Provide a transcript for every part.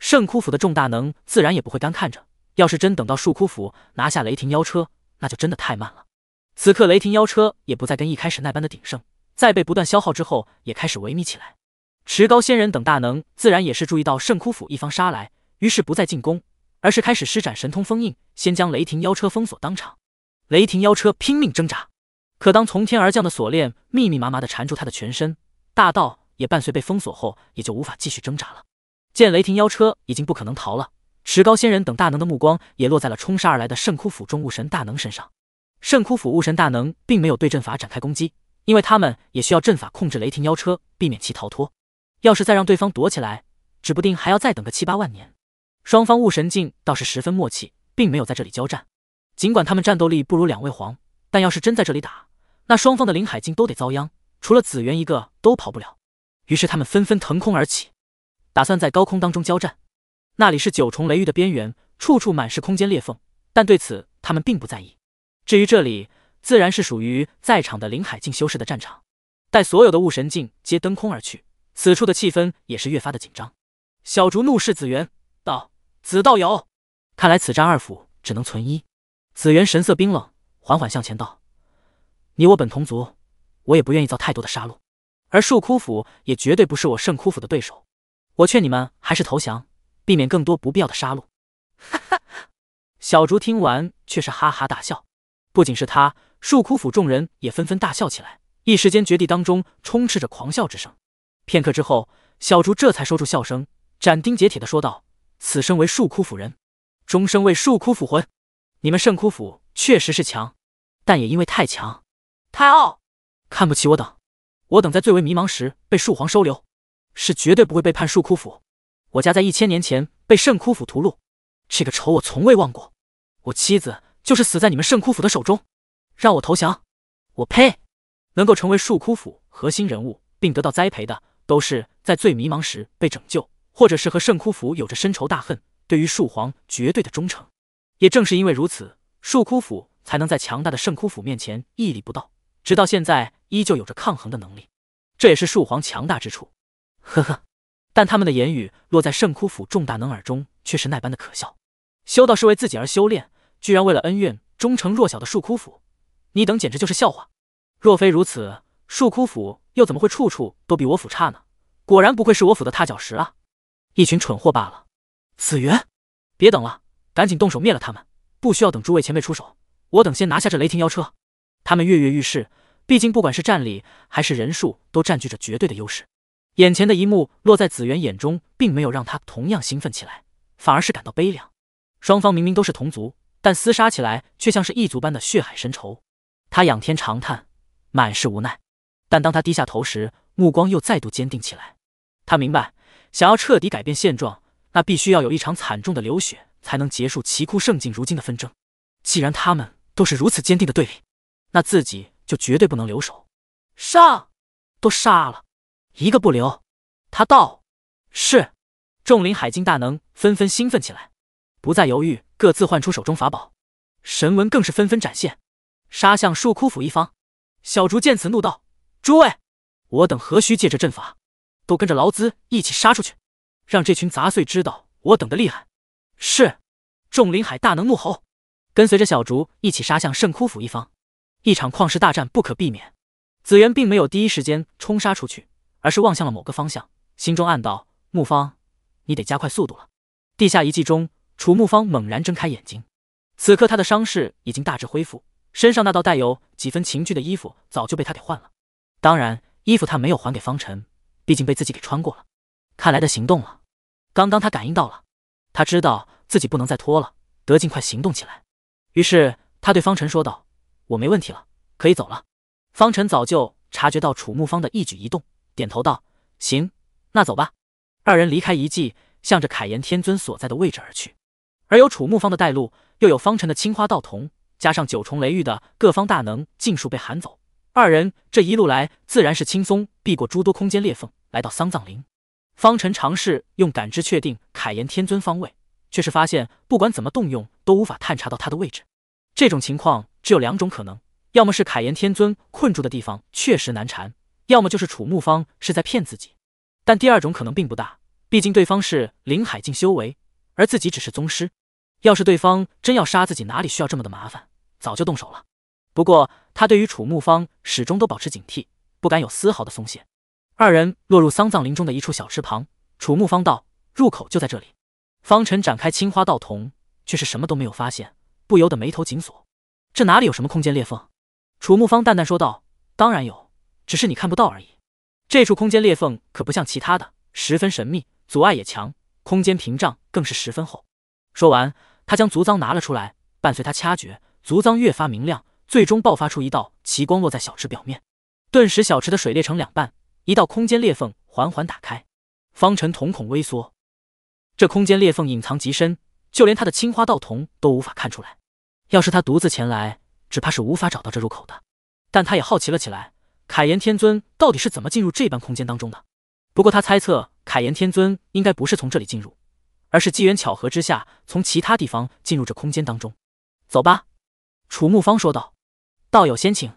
圣枯府的众大能自然也不会干看着，要是真等到树枯府拿下雷霆妖车，那就真的太慢了。此刻雷霆妖车也不再跟一开始那般的鼎盛，在被不断消耗之后，也开始萎靡起来。持高仙人等大能自然也是注意到圣枯府一方杀来，于是不再进攻，而是开始施展神通封印，先将雷霆妖车封锁当场。雷霆妖车拼命挣扎，可当从天而降的锁链密密麻麻的缠住他的全身，大道也伴随被封锁后，也就无法继续挣扎了。见雷霆妖车已经不可能逃了，持高仙人等大能的目光也落在了冲杀而来的圣窟府众悟神大能身上。圣窟府悟神大能并没有对阵法展开攻击，因为他们也需要阵法控制雷霆妖车，避免其逃脱。要是再让对方躲起来，指不定还要再等个七八万年。双方悟神境倒是十分默契，并没有在这里交战。尽管他们战斗力不如两位皇，但要是真在这里打，那双方的林海境都得遭殃，除了紫元一个都跑不了。于是他们纷纷腾空而起。打算在高空当中交战，那里是九重雷域的边缘，处处满是空间裂缝，但对此他们并不在意。至于这里，自然是属于在场的林海境修士的战场。待所有的雾神境皆登空而去，此处的气氛也是越发的紧张。小竹怒视紫元道：“子道友，看来此战二府只能存一。”紫元神色冰冷，缓缓向前道：“你我本同族，我也不愿意造太多的杀戮，而树枯府也绝对不是我圣枯府的对手。”我劝你们还是投降，避免更多不必要的杀戮。哈哈！小竹听完却是哈哈大笑，不仅是他，树枯府众人也纷纷大笑起来，一时间绝地当中充斥着狂笑之声。片刻之后，小竹这才收住笑声，斩钉截铁的说道：“此生为树枯府人，终生为树枯府魂。你们圣枯府确实是强，但也因为太强、太傲，看不起我等。我等在最为迷茫时被树皇收留。”是绝对不会背叛树枯府。我家在一千年前被圣枯府屠戮，这个仇我从未忘过。我妻子就是死在你们圣枯府的手中。让我投降？我呸！能够成为树枯府核心人物并得到栽培的，都是在最迷茫时被拯救，或者是和圣枯府有着深仇大恨，对于树皇绝对的忠诚。也正是因为如此，树枯府才能在强大的圣枯府面前屹立不倒，直到现在依旧有着抗衡的能力。这也是树皇强大之处。呵呵，但他们的言语落在圣枯府众大能耳中，却是那般的可笑。修道是为自己而修炼，居然为了恩怨，忠诚弱小的树枯府，你等简直就是笑话。若非如此，树枯府又怎么会处处都比我府差呢？果然不愧是我府的踏脚石啊，一群蠢货罢了。紫云，别等了，赶紧动手灭了他们，不需要等诸位前辈出手，我等先拿下这雷霆妖车。他们跃跃欲试，毕竟不管是战力还是人数，都占据着绝对的优势。眼前的一幕落在紫渊眼中，并没有让他同样兴奋起来，反而是感到悲凉。双方明明都是同族，但厮杀起来却像是异族般的血海深仇。他仰天长叹，满是无奈。但当他低下头时，目光又再度坚定起来。他明白，想要彻底改变现状，那必须要有一场惨重的流血，才能结束奇窟圣境如今的纷争。既然他们都是如此坚定的对立，那自己就绝对不能留手，上，都杀了。一个不留，他道：“是。”众林海金大能纷纷兴奋起来，不再犹豫，各自换出手中法宝，神纹更是纷纷展现，杀向树枯府一方。小竹见此，怒道：“诸位，我等何须借这阵法？都跟着劳资一起杀出去，让这群杂碎知道我等的厉害！”是，众林海大能怒吼，跟随着小竹一起杀向圣枯府一方。一场旷世大战不可避免。紫元并没有第一时间冲杀出去。而是望向了某个方向，心中暗道：“木方，你得加快速度了。”地下遗迹中，楚木方猛然睁开眼睛。此刻他的伤势已经大致恢复，身上那道带有几分情趣的衣服早就被他给换了。当然，衣服他没有还给方辰，毕竟被自己给穿过了。看来得行动了。刚刚他感应到了，他知道自己不能再拖了，得尽快行动起来。于是他对方辰说道：“我没问题了，可以走了。”方辰早就察觉到楚木方的一举一动。点头道：“行，那走吧。”二人离开遗迹，向着凯炎天尊所在的位置而去。而有楚木方的带路，又有方辰的青花道童，加上九重雷域的各方大能尽数被喊走，二人这一路来自然是轻松避过诸多空间裂缝，来到丧葬林。方辰尝试用感知确定凯炎天尊方位，却是发现不管怎么动用都无法探查到他的位置。这种情况只有两种可能：要么是凯炎天尊困住的地方确实难缠。要么就是楚慕芳是在骗自己，但第二种可能并不大，毕竟对方是灵海境修为，而自己只是宗师。要是对方真要杀自己，哪里需要这么的麻烦，早就动手了。不过他对于楚慕芳始终都保持警惕，不敢有丝毫的松懈。二人落入丧葬林中的一处小池旁，楚慕芳道：“入口就在这里。”方辰展开青花道瞳，却是什么都没有发现，不由得眉头紧锁：“这哪里有什么空间裂缝？”楚慕芳淡淡说道：“当然有。”只是你看不到而已。这处空间裂缝可不像其他的，十分神秘，阻碍也强，空间屏障更是十分厚。说完，他将足脏拿了出来，伴随他掐诀，足脏越发明亮，最终爆发出一道奇光，落在小池表面。顿时，小池的水裂成两半，一道空间裂缝缓缓打开。方辰瞳孔微缩，这空间裂缝隐藏极深，就连他的青花道童都无法看出来。要是他独自前来，只怕是无法找到这入口的。但他也好奇了起来。凯炎天尊到底是怎么进入这般空间当中的？不过他猜测，凯炎天尊应该不是从这里进入，而是机缘巧合之下从其他地方进入这空间当中。走吧，楚慕芳说道。道友先请，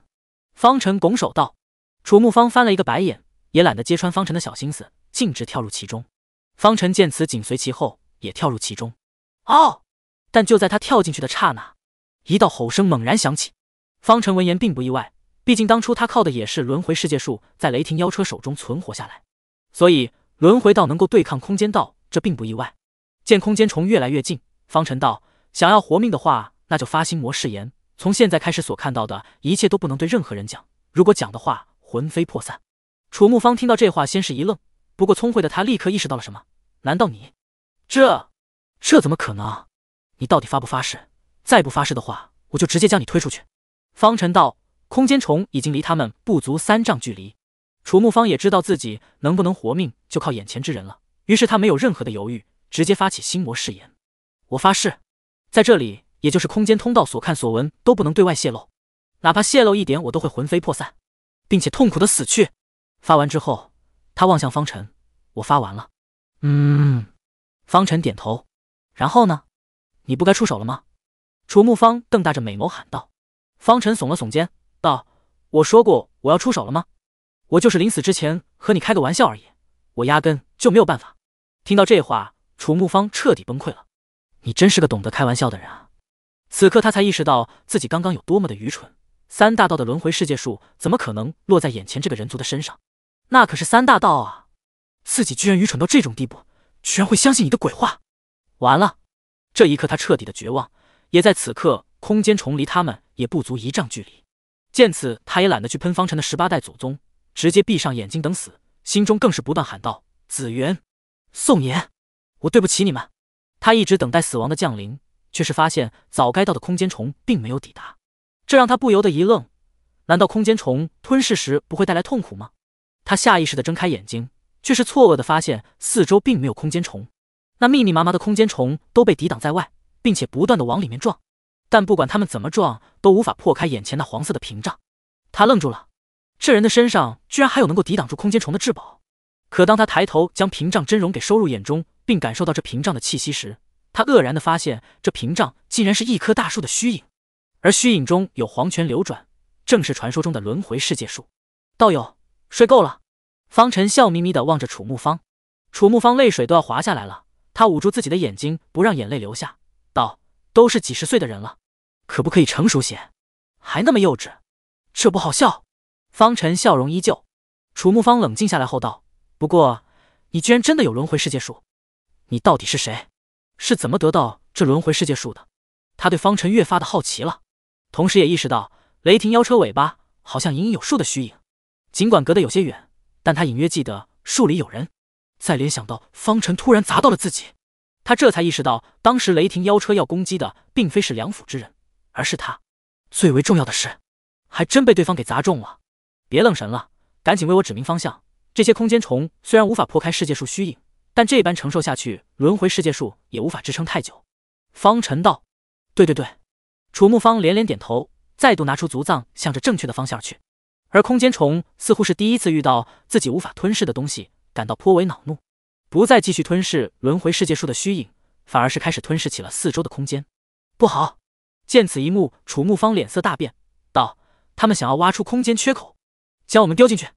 方辰拱手道。楚慕芳翻了一个白眼，也懒得揭穿方辰的小心思，径直跳入其中。方辰见此，紧随其后，也跳入其中。哦！但就在他跳进去的刹那，一道吼声猛然响起。方辰闻言并不意外。毕竟当初他靠的也是轮回世界术，在雷霆妖车手中存活下来，所以轮回道能够对抗空间道，这并不意外。见空间虫越来越近，方程道：“想要活命的话，那就发心魔誓言，从现在开始所看到的一切都不能对任何人讲，如果讲的话，魂飞魄散。”楚慕方听到这话，先是一愣，不过聪慧的他立刻意识到了什么：“难道你？这，这怎么可能？你到底发不发誓？再不发誓的话，我就直接将你推出去。”方程道。空间虫已经离他们不足三丈距离，楚慕芳也知道自己能不能活命就靠眼前之人了。于是他没有任何的犹豫，直接发起心魔誓言：“我发誓，在这里，也就是空间通道所看所闻都不能对外泄露，哪怕泄露一点，我都会魂飞魄散，并且痛苦的死去。”发完之后，他望向方辰：“我发完了。”嗯，方辰点头。然后呢？你不该出手了吗？楚慕芳瞪大着美眸喊道。方辰耸了耸肩。道，我说过我要出手了吗？我就是临死之前和你开个玩笑而已，我压根就没有办法。听到这话，楚慕方彻底崩溃了。你真是个懂得开玩笑的人啊！此刻他才意识到自己刚刚有多么的愚蠢。三大道的轮回世界术怎么可能落在眼前这个人族的身上？那可是三大道啊！自己居然愚蠢到这种地步，居然会相信你的鬼话！完了，这一刻他彻底的绝望。也在此刻，空间虫离他们也不足一丈距离。见此，他也懒得去喷方辰的十八代祖宗，直接闭上眼睛等死，心中更是不断喊道：“紫渊，宋岩，我对不起你们。”他一直等待死亡的降临，却是发现早该到的空间虫并没有抵达，这让他不由得一愣。难道空间虫吞噬时不会带来痛苦吗？他下意识的睁开眼睛，却是错愕的发现四周并没有空间虫，那密密麻麻的空间虫都被抵挡在外，并且不断的往里面撞。但不管他们怎么撞，都无法破开眼前那黄色的屏障。他愣住了，这人的身上居然还有能够抵挡住空间虫的至宝。可当他抬头将屏障真容给收入眼中，并感受到这屏障的气息时，他愕然的发现，这屏障竟然是一棵大树的虚影，而虚影中有黄泉流转，正是传说中的轮回世界树。道友，睡够了？方辰笑眯眯的望着楚慕芳，楚慕芳泪水都要滑下来了，他捂住自己的眼睛，不让眼泪流下。都是几十岁的人了，可不可以成熟些？还那么幼稚，这不好笑。方辰笑容依旧。楚慕芳冷静下来后道：“不过，你居然真的有轮回世界树，你到底是谁？是怎么得到这轮回世界树的？”他对方辰越发的好奇了，同时也意识到雷霆妖车尾巴好像隐隐有树的虚影，尽管隔得有些远，但他隐约记得树里有人。再联想到方辰突然砸到了自己。他这才意识到，当时雷霆妖车要攻击的并非是梁府之人，而是他。最为重要的是，还真被对方给砸中了。别愣神了，赶紧为我指明方向。这些空间虫虽然无法破开世界树虚影，但这般承受下去，轮回世界树也无法支撑太久。方辰道。对对对，楚慕芳连连点头，再度拿出足藏，向着正确的方向去。而空间虫似乎是第一次遇到自己无法吞噬的东西，感到颇为恼怒。不再继续吞噬轮回世界树的虚影，反而是开始吞噬起了四周的空间。不好！见此一幕，楚慕芳脸色大变，道：“他们想要挖出空间缺口，将我们丢进去。”